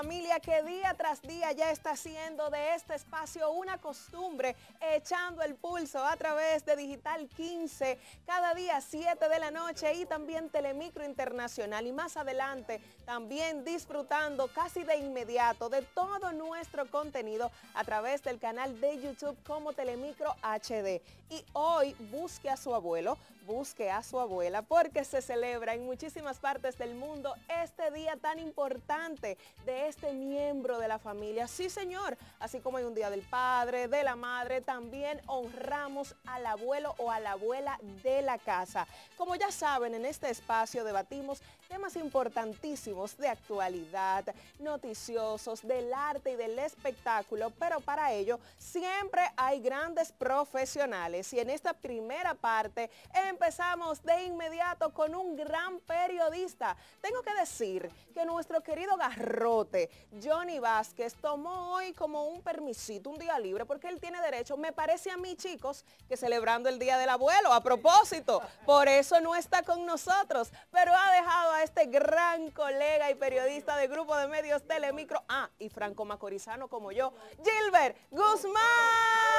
familia que día tras día ya está haciendo de este espacio una costumbre, echando el pulso a través de Digital 15, cada día 7 de la noche y también Telemicro Internacional. Y más adelante también disfrutando casi de inmediato de todo nuestro contenido a través del canal de YouTube como Telemicro HD. Y hoy busque a su abuelo busque a su abuela porque se celebra en muchísimas partes del mundo este día tan importante de este miembro de la familia. Sí, señor, así como hay un día del padre, de la madre, también honramos al abuelo o a la abuela de la casa. Como ya saben, en este espacio debatimos temas importantísimos de actualidad, noticiosos, del arte y del espectáculo, pero para ello siempre hay grandes profesionales y en esta primera parte en empezamos de inmediato con un gran periodista. Tengo que decir que nuestro querido garrote, Johnny Vázquez, tomó hoy como un permisito, un día libre, porque él tiene derecho, me parece a mí chicos, que celebrando el Día del Abuelo, a propósito, por eso no está con nosotros, pero ha dejado a este gran colega y periodista del Grupo de Medios Telemicro, ah, y Franco Macorizano como yo, Gilbert Guzmán.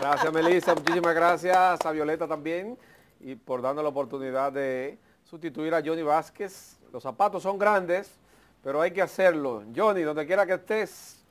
Gracias, Melissa. Muchísimas gracias a Violeta también y por darnos la oportunidad de sustituir a Johnny Vázquez. Los zapatos son grandes, pero hay que hacerlo. Johnny, donde quiera que estés,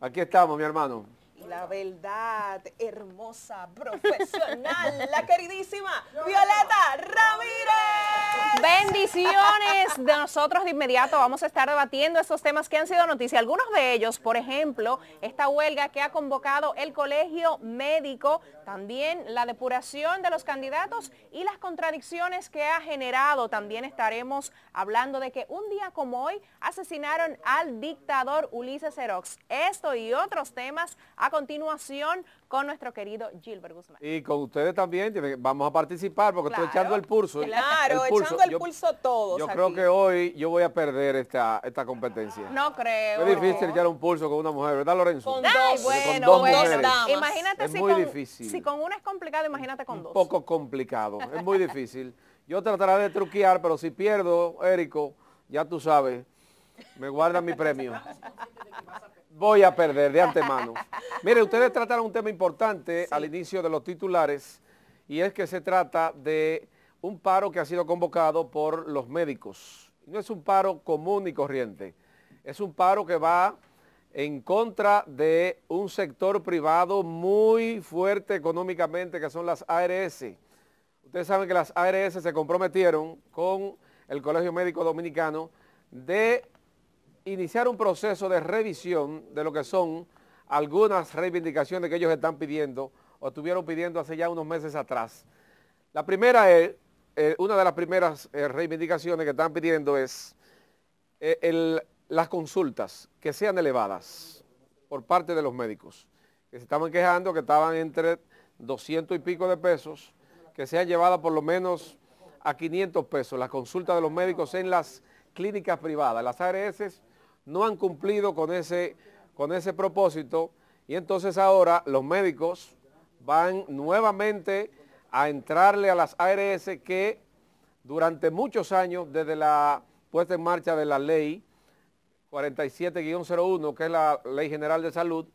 aquí estamos, mi hermano. La verdad, hermosa, profesional, la queridísima Violeta Ramírez. Bendiciones de nosotros de inmediato. Vamos a estar debatiendo estos temas que han sido noticia. Algunos de ellos, por ejemplo, esta huelga que ha convocado el Colegio Médico, también la depuración de los candidatos y las contradicciones que ha generado. También estaremos hablando de que un día como hoy asesinaron al dictador Ulises xerox Esto y otros temas ha continuación con nuestro querido Gilbert Guzmán. Y con ustedes también vamos a participar porque estoy echando el pulso. Claro, echando el pulso todos. Yo creo que hoy yo voy a perder esta, esta competencia. No creo. Es difícil echar un pulso con una mujer, ¿verdad, Lorenzo? Con eh, dos, Imagínate si, con, difícil. si con una es complicado, imagínate con dos. poco complicado, es muy difícil. Yo trataré de truquear, pero si pierdo, Érico, ya tú sabes, me guarda mi premio. voy a perder de antemano. Mire, ustedes trataron un tema importante al inicio de los titulares y es que se trata de un paro que ha sido convocado por los médicos. No es un paro común y corriente, es un paro que va en contra de un sector privado muy fuerte económicamente que son las ARS. Ustedes saben que las ARS se comprometieron con el Colegio Médico Dominicano de iniciar un proceso de revisión de lo que son algunas reivindicaciones que ellos están pidiendo o estuvieron pidiendo hace ya unos meses atrás. La primera es, eh, una de las primeras eh, reivindicaciones que están pidiendo es eh, las consultas que sean elevadas por parte de los médicos, que se estaban quejando que estaban entre 200 y pico de pesos, que sean llevadas por lo menos a 500 pesos las consultas de los médicos en las clínicas privadas, las ARS no han cumplido con ese, con ese propósito y entonces ahora los médicos van nuevamente a entrarle a las ARS que durante muchos años, desde la puesta en marcha de la ley 47-01, que es la Ley General de Salud,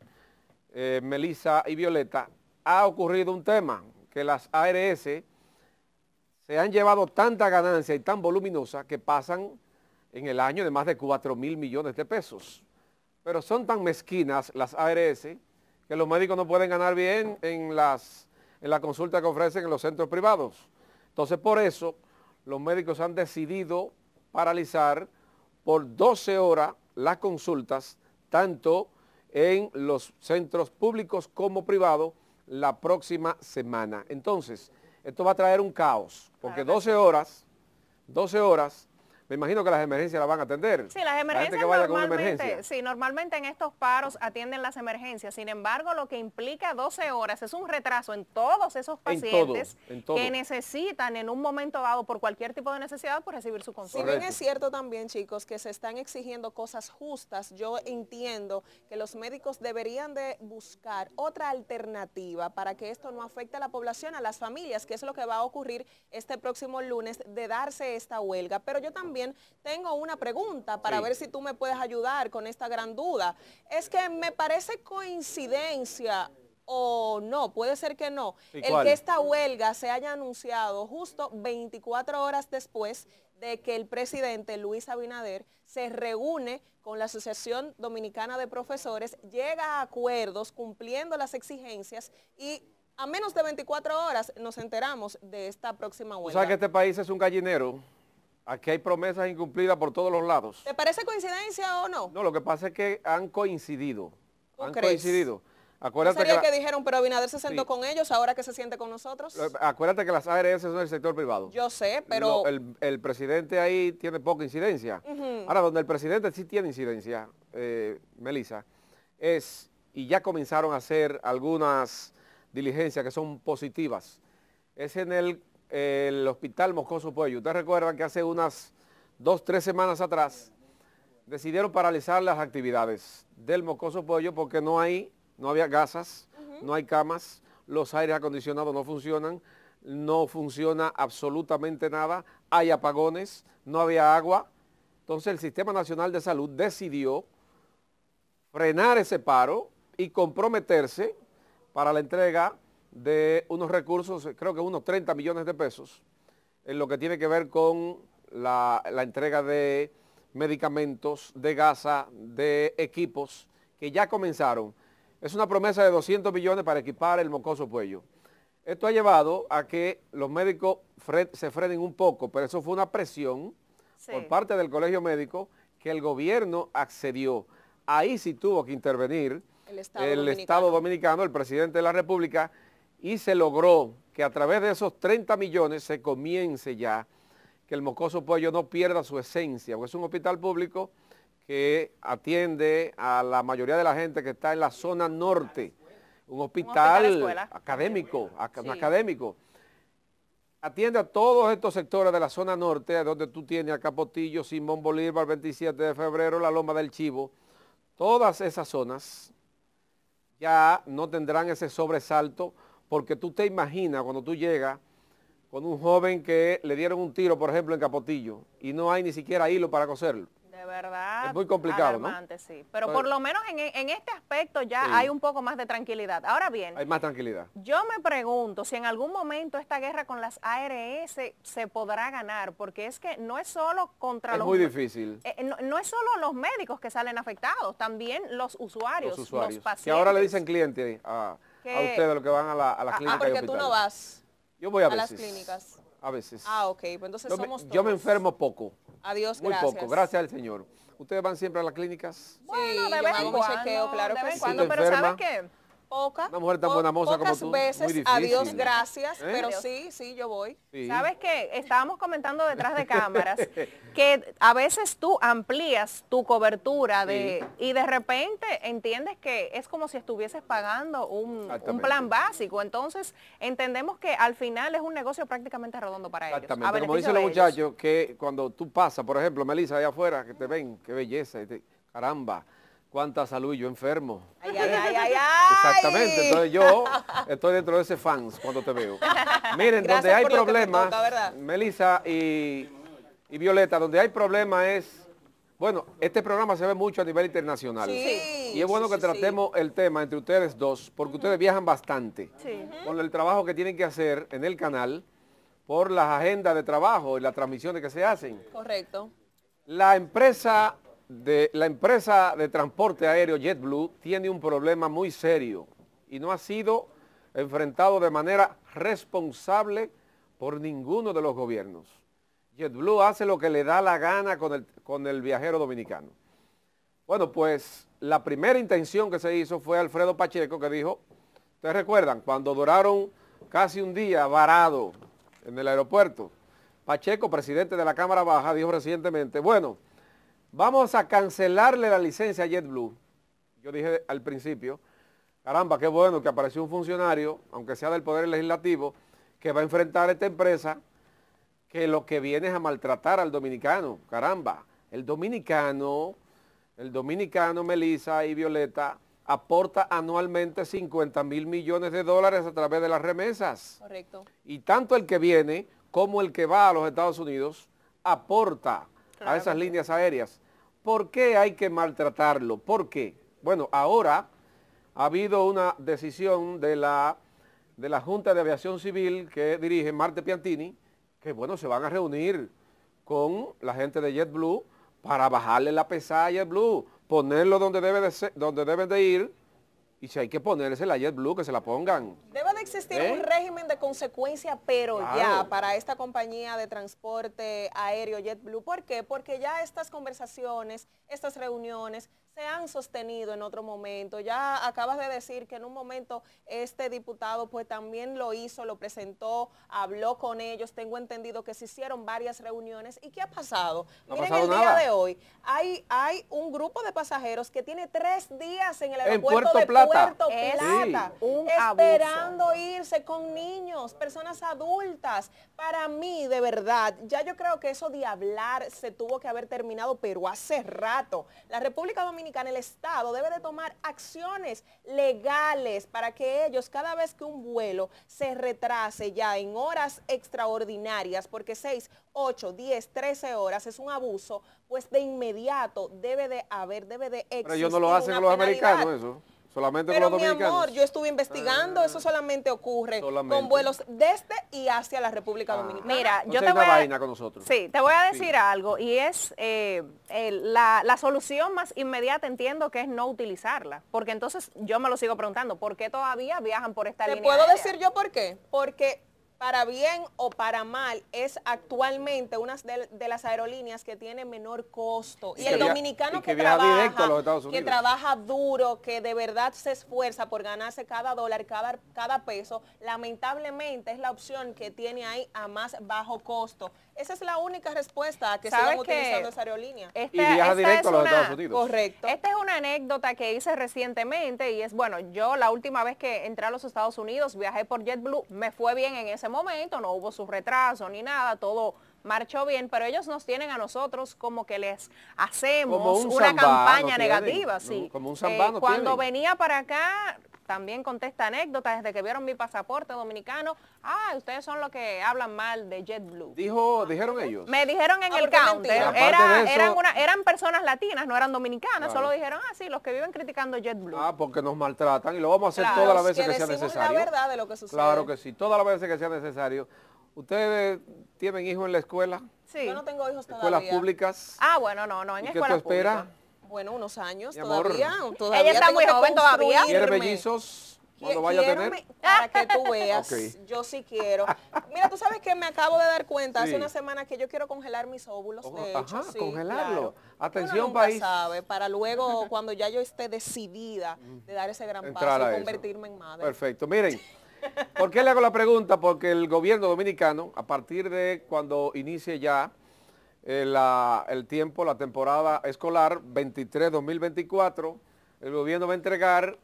eh, Melissa y Violeta, ha ocurrido un tema, que las ARS se han llevado tanta ganancia y tan voluminosa que pasan en el año de más de 4 mil millones de pesos. Pero son tan mezquinas las ARS que los médicos no pueden ganar bien en, las, en la consulta que ofrecen en los centros privados. Entonces, por eso, los médicos han decidido paralizar por 12 horas las consultas, tanto en los centros públicos como privados, la próxima semana. Entonces, esto va a traer un caos, porque 12 horas, 12 horas me imagino que las emergencias las van a atender. Sí, las emergencias normalmente, sí, normalmente en estos paros atienden las emergencias. Sin embargo, lo que implica 12 horas es un retraso en todos esos pacientes que necesitan en un momento dado por cualquier tipo de necesidad por pues, recibir su consulta. Si bien es cierto también, chicos, que se están exigiendo cosas justas, yo entiendo que los médicos deberían de buscar otra alternativa para que esto no afecte a la población, a las familias, que es lo que va a ocurrir este próximo lunes de darse esta huelga. Pero yo también tengo una pregunta para ver si tú me puedes ayudar con esta gran duda. Es que me parece coincidencia o no, puede ser que no, el que esta huelga se haya anunciado justo 24 horas después de que el presidente Luis Abinader se reúne con la Asociación Dominicana de Profesores, llega a acuerdos cumpliendo las exigencias y a menos de 24 horas nos enteramos de esta próxima huelga. O sea que este país es un gallinero. Aquí hay promesas incumplidas por todos los lados. ¿Te parece coincidencia o no? No, lo que pasa es que han coincidido. han coincidido. Acuérdate que, dijeron, pero Binader se sentó con ellos, ahora que se siente con nosotros. Acuérdate que las ARS son el sector privado. Yo sé, pero... el, presidente ahí tiene poca incidencia. Ahora, donde el presidente sí tiene incidencia, eh, Melissa, es, y ya comenzaron a hacer algunas diligencias que son positivas, es en el el hospital Moscoso Pueyo. Ustedes recuerdan que hace unas dos, tres semanas atrás decidieron paralizar las actividades del Moscoso Pueyo porque no hay, no había gasas, no hay camas, los aires acondicionados no funcionan, no funciona absolutamente nada, hay apagones, no había agua. Entonces el Sistema Nacional de Salud decidió frenar ese paro y comprometerse para la entrega de unos recursos, eh, creo que unos 30 millones de pesos, en lo que tiene que ver con la, entrega de medicamentos, de gasa, de equipos, que ya comenzaron. Es una promesa de 200 millones para equipar el mocoso cuello. Esto ha llevado a que los médicos se frenen un poco, pero eso fue una presión por parte del colegio médico que el gobierno accedió. Ahí sí tuvo que intervenir el Estado dominicano, el presidente de la República, y se logró que a través de esos 30 millones se comience ya que el Mocoso Pollo no pierda su esencia, porque es un hospital público que atiende a la mayoría de la gente que está en la zona norte, un hospital, académico, académico. Atiende a todos estos sectores de la zona norte, donde tú tienes a Capotillo, Simón Bolívar, 27 de febrero, la Loma del Chivo. Todas esas zonas ya no tendrán ese sobresalto porque tú te imaginas cuando tú llegas con un joven que le dieron un tiro, por ejemplo, en Capotillo, y no hay ni siquiera hilo para coserlo. De verdad. Es muy complicado, ¿no? sí. Pero por lo menos en, este aspecto ya hay un poco más de tranquilidad. Ahora bien. Hay más tranquilidad. Yo me pregunto si en algún momento esta guerra con las ARS se podrá ganar, porque es que no es solo contra es los... muy difícil. Eh, eh, no, es solo los médicos que salen afectados, también los usuarios, los, usuarios. pacientes. Y ahora le dicen cliente a a ustedes los que van a la, a la ah, ah, clínica. Ah, porque tú no vas. Yo voy a, a las clínicas. A veces. Ah, ok. Pues entonces yo somos me, todos. Yo me enfermo poco. Adiós, Muy gracias. poco, gracias al Señor. ¿Ustedes van siempre a las clínicas? Bueno, sí, de vez en cuando, chequeo, claro de vez en cuando, pero ¿sabes qué? mujer tan buena como veces, adiós, gracias, ¿Eh? pero sí, sí, yo voy. ¿Sabes que Estábamos comentando detrás de cámaras que a veces tú amplías tu cobertura de y de repente entiendes que es como si estuvieses pagando un, plan básico. Entonces entendemos que al final es un negocio prácticamente redondo para ellos. Exactamente, como dicen los muchachos, que cuando tú pasas, por ejemplo, Melissa, allá afuera, que te ven, qué belleza, caramba cuánta salud yo enfermo. Exactamente, entonces yo estoy dentro de ese fans cuando te veo. Miren, donde hay problemas, Melisa Melissa y, Violeta, donde hay problemas es, bueno, este programa se ve mucho a nivel internacional. Sí, y es bueno que tratemos el tema entre ustedes dos, porque ustedes viajan bastante con el trabajo que tienen que hacer en el canal por las agendas de trabajo y las transmisiones que se hacen. Correcto. La empresa la empresa de transporte aéreo JetBlue tiene un problema muy serio y no ha sido enfrentado de manera responsable por ninguno de los gobiernos. JetBlue hace lo que le da la gana con el, con el viajero dominicano. Bueno, pues la primera intención que se hizo fue Alfredo Pacheco que dijo, ustedes recuerdan, cuando duraron casi un día varado en el aeropuerto, Pacheco, presidente de la Cámara Baja, dijo recientemente, bueno, vamos a cancelarle la licencia a JetBlue. Yo dije al principio, caramba, qué bueno que apareció un funcionario, aunque sea del Poder Legislativo, que va a enfrentar a esta empresa que lo que viene es a maltratar al dominicano. Caramba, el dominicano, el dominicano Melisa y Violeta aporta anualmente 50 mil millones de dólares a través de las remesas. Correcto. Y tanto el que viene como el que va a los Estados Unidos aporta a esas líneas aéreas. ¿Por qué hay que maltratarlo? ¿Por qué? Bueno, ahora ha habido una decisión de la, de la Junta de Aviación Civil que dirige Marte Piantini, que bueno, se van a reunir con la gente de JetBlue para bajarle la pesada a JetBlue, ponerlo donde debe donde debe de ir y si hay que ponerse la JetBlue, que se la pongan. Debe de existir un ¿Eh? régimen de consecuencia, pero ya, para esta compañía de transporte aéreo JetBlue. ¿Por qué? Porque ya estas conversaciones, estas reuniones, se han sostenido en otro momento. Ya acabas de decir que en un momento este diputado pues también lo hizo, lo presentó, habló con ellos. Tengo entendido que se hicieron varias reuniones. ¿Y qué ha pasado? Miren el día de hoy. Hay, hay un grupo de pasajeros que tiene tres días en el aeropuerto de Puerto Plata esperando irse con niños, personas adultas. Para mí, de verdad, ya yo creo que eso de hablar se tuvo que haber terminado, pero hace rato. La República Dominicana en el Estado debe de tomar acciones legales para que ellos, cada vez que un vuelo se retrase ya en horas extraordinarias, porque 6, 8, 10, 13 horas es un abuso, pues de inmediato debe de haber, debe de existir Pero ellos no lo hacen los americanos eso. Pero mi amor, yo estuve investigando, eso solamente ocurre con vuelos desde y hacia la República ah. Dominicana. Mira, yo te voy a, Sí, te voy a decir algo y es eh, la, solución más inmediata entiendo que es no utilizarla, porque entonces yo me lo sigo preguntando, ¿por qué todavía viajan por esta línea? Te puedo decir yo por qué, porque para bien o para mal, es actualmente una de, las aerolíneas que tiene menor costo. Y, el dominicano que, trabaja, que trabaja duro, que de verdad se esfuerza por ganarse cada dólar, cada, cada peso, lamentablemente es la opción que tiene ahí a más bajo costo. Esa es la única respuesta a que sigan utilizando esa aerolínea. Esta, y viaja directo es a los una, Estados Unidos. Correcto. Esta es una anécdota que hice recientemente y es, bueno, yo la última vez que entré a los Estados Unidos viajé por JetBlue, me fue bien en ese momento, no hubo su retraso ni nada, todo marchó bien, pero ellos nos tienen a nosotros como que les hacemos una campaña negativa. sí. Como un eh, cuando venía para acá, también contesta anécdotas desde que vieron mi pasaporte dominicano. Ah, ustedes son los que hablan mal de JetBlue. Dijo, dijeron ellos. Me dijeron en ah, el counter. eran, personas latinas, no eran dominicanas. Solo dijeron, ah, sí, los que viven criticando JetBlue. Ah, porque nos maltratan y lo vamos a hacer todas las veces que, sea necesario. Claro que sí, todas las veces que sea necesario. ¿Ustedes tienen hijos en la escuela? Sí. Yo no tengo hijos ¿Escuelas todavía. ¿Escuelas públicas? Ah, bueno, no, no, en escuelas públicas. ¿Qué bueno, unos años todavía. Ella está muy joven todavía. mellizos? Cuando vaya a tener. Para que tú veas, yo sí quiero. Mira, tú sabes que me acabo de dar cuenta hace una semana que yo quiero congelar mis óvulos, de Ajá, congelarlo. Atención, país. para luego, cuando ya yo esté decidida de dar ese gran paso convertirme en madre. Perfecto. Miren, ¿por qué le hago la pregunta? Porque el gobierno dominicano, a partir de cuando inicie ya eh, el tiempo, la temporada escolar 23-2024, el gobierno va a entregar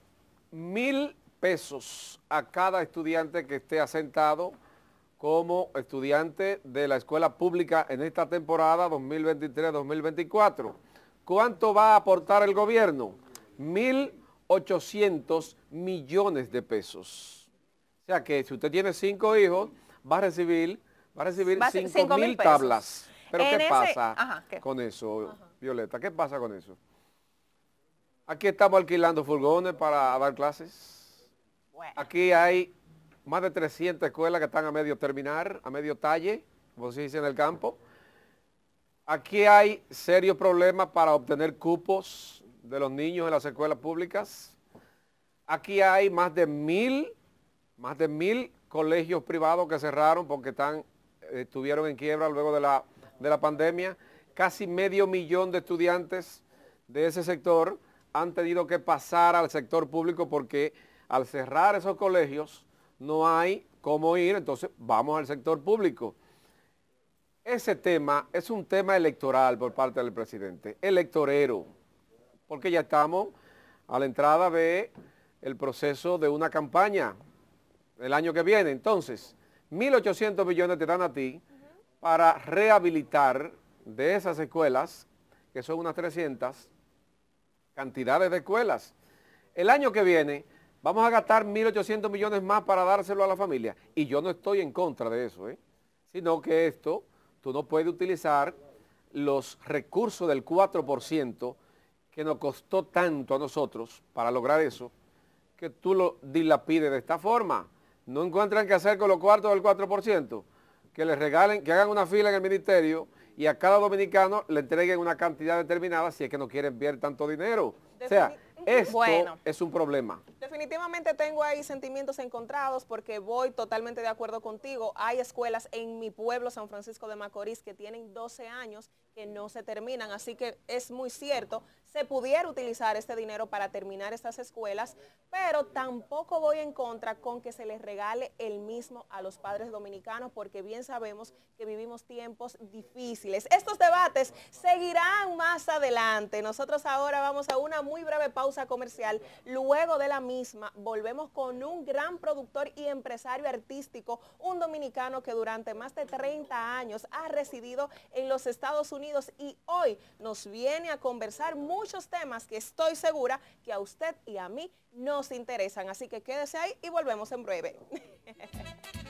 mil pesos a cada estudiante que esté asentado como estudiante de la escuela pública en esta temporada 2023-2024. ¿Cuánto va a aportar el gobierno? mil ochocientos millones de pesos. O sea que si usted tiene cinco hijos, va a recibir, va a recibir tablas. Pero ¿qué pasa con eso, Violeta? ¿Qué pasa con eso? Aquí estamos alquilando furgones para dar clases. Aquí hay más de 300 escuelas que están a medio terminar, a medio talle, como se dice en el campo. Aquí hay serios problemas para obtener cupos de los niños en las escuelas públicas. Aquí hay más de mil, más de mil colegios privados que cerraron porque eh, estuvieron en quiebra luego de la de la pandemia, casi medio millón de estudiantes de ese sector han tenido que pasar al sector público porque al cerrar esos colegios no hay cómo ir, entonces vamos al sector público. Ese tema es un tema electoral por parte del presidente, electorero, porque ya estamos a la entrada de el proceso de una campaña el año que viene. Entonces, 1.800 millones te dan a ti para rehabilitar de esas escuelas, que son unas 300, cantidades de escuelas. El año que viene vamos a gastar 1.800 millones más para dárselo a la familia. Y yo no estoy en contra de eso, ¿eh? sino que esto, tú no puedes utilizar los recursos del 4% que nos costó tanto a nosotros para lograr eso, que tú lo dilapides de esta forma. No encuentran qué hacer con los cuartos del 4% que les regalen, que hagan una fila en el ministerio y a cada dominicano le entreguen una cantidad determinada si es que no quieren enviar tanto dinero. o sea, esto es un problema. Definitivamente tengo ahí sentimientos encontrados porque voy totalmente de acuerdo contigo. Hay escuelas en mi pueblo, San Francisco de Macorís, que tienen 12 años que no se terminan. Así que es muy cierto, se pudiera utilizar este dinero para terminar estas escuelas, pero tampoco voy en contra con que se les regale el mismo a los padres dominicanos, porque bien sabemos que vivimos tiempos difíciles. Estos debates seguirán más adelante. Nosotros ahora vamos a una muy breve pausa comercial. Luego de la misma, volvemos con un gran productor y empresario artístico, un dominicano que durante más de 30 años ha residido en los Estados Unidos y hoy nos viene a conversar muchos temas que estoy segura que a usted y a mí nos interesan. Así que quédese ahí y volvemos en breve.